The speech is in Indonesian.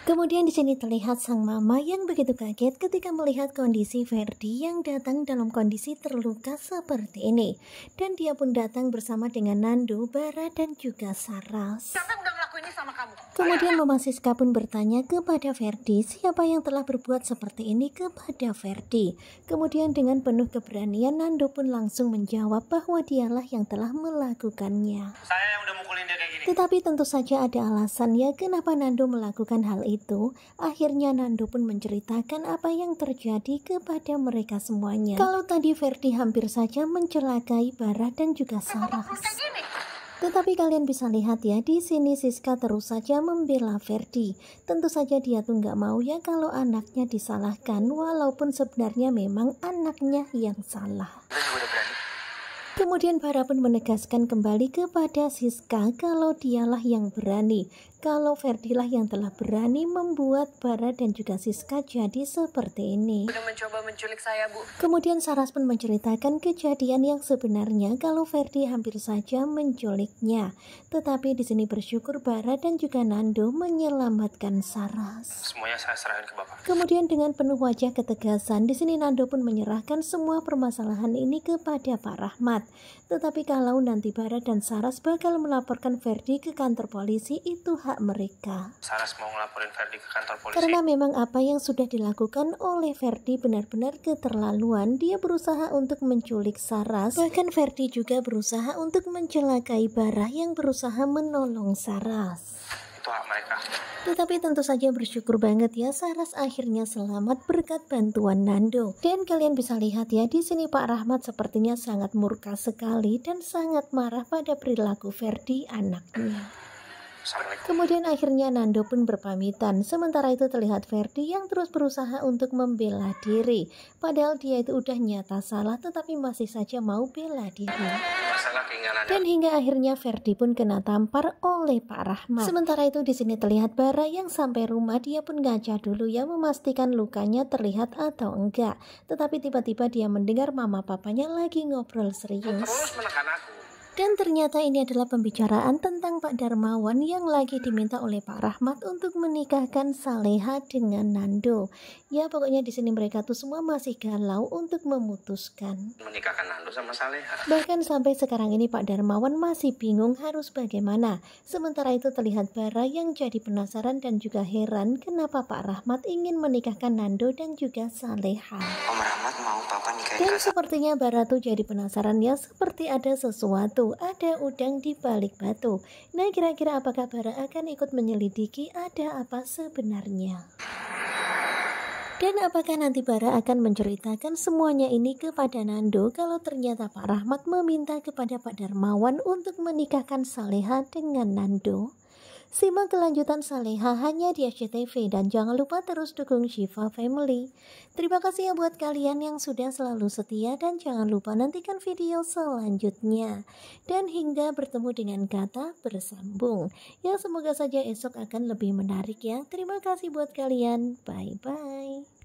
Kemudian di sini terlihat sang mama yang begitu kaget ketika melihat kondisi Verdi yang datang dalam kondisi terluka seperti ini. Dan dia pun datang bersama dengan Nando, Bara, dan juga Saras. Kemudian Mama Siska pun bertanya kepada Verdi siapa yang telah berbuat seperti ini kepada Verdi. Kemudian dengan penuh keberanian Nando pun langsung menjawab bahwa dialah yang telah melakukannya. Saya yang tetapi tentu saja ada alasan ya kenapa Nando melakukan hal itu. Akhirnya Nando pun menceritakan apa yang terjadi kepada mereka semuanya. Kalau tadi Ferdi hampir saja mencelakai Bara dan juga Sarah. Tetapi kalian bisa lihat ya, di sini Siska terus saja membela Ferdi. Tentu saja dia tuh nggak mau ya kalau anaknya disalahkan, walaupun sebenarnya memang anaknya yang salah. Kemudian Bara pun menegaskan kembali kepada Siska kalau dialah yang berani kalau lah yang telah berani membuat Bara dan juga Siska jadi seperti ini. mencoba menculik saya, Bu. Kemudian Saras pun menceritakan kejadian yang sebenarnya kalau Ferdi hampir saja menculiknya. Tetapi di sini bersyukur Bara dan juga Nando menyelamatkan Saras. Semuanya saya serahkan ke Bapak. Kemudian dengan penuh wajah ketegasan, di sini Nando pun menyerahkan semua permasalahan ini kepada Pak Rahmat. Tetapi kalau nanti Bara dan Saras bakal melaporkan Ferdi ke kantor polisi itu hak mereka. Saras mau ngelaporin Verdi ke kantor polisi. Karena memang apa yang sudah dilakukan oleh Verdi benar-benar keterlaluan, dia berusaha untuk menculik Saras. Bahkan Verdi juga berusaha untuk mencelakai Barah yang berusaha menolong Saras itu hak mereka. Tetapi tentu saja bersyukur banget ya Saras akhirnya selamat berkat bantuan Nando. Dan kalian bisa lihat ya di sini Pak Rahmat sepertinya sangat murka sekali dan sangat marah pada perilaku Verdi anaknya. Kemudian akhirnya Nando pun berpamitan. Sementara itu terlihat Ferdi yang terus berusaha untuk membela diri. Padahal dia itu udah nyata salah tetapi masih saja mau bela diri. Dan hingga akhirnya Ferdi pun kena tampar oleh Pak Rahmat. Sementara itu di sini terlihat Bara yang sampai rumah dia pun ngaca dulu ya memastikan lukanya terlihat atau enggak. Tetapi tiba-tiba dia mendengar mama papanya lagi ngobrol serius. Terus menekan aku. Dan ternyata ini adalah pembicaraan tentang Pak Darmawan yang lagi diminta oleh Pak Rahmat untuk menikahkan Saleha dengan Nando. Ya pokoknya di sini mereka tuh semua masih galau untuk memutuskan. Menikahkan Nando sama Saleha. Bahkan sampai sekarang ini Pak Darmawan masih bingung harus bagaimana. Sementara itu terlihat Bara yang jadi penasaran dan juga heran kenapa Pak Rahmat ingin menikahkan Nando dan juga Saleha. Om Rahmat mau dan sepertinya Baratu jadi penasaran ya seperti ada sesuatu, ada udang di balik batu. Nah kira-kira apakah Bara akan ikut menyelidiki ada apa sebenarnya? Dan apakah nanti Bara akan menceritakan semuanya ini kepada Nando kalau ternyata Pak Rahmat meminta kepada Pak Darmawan untuk menikahkan Saleha dengan Nando? Simak kelanjutan Saleha hanya di SCTV dan jangan lupa terus dukung Shiva Family. Terima kasih ya buat kalian yang sudah selalu setia dan jangan lupa nantikan video selanjutnya. Dan hingga bertemu dengan kata bersambung. Ya semoga saja esok akan lebih menarik ya. Terima kasih buat kalian. Bye-bye.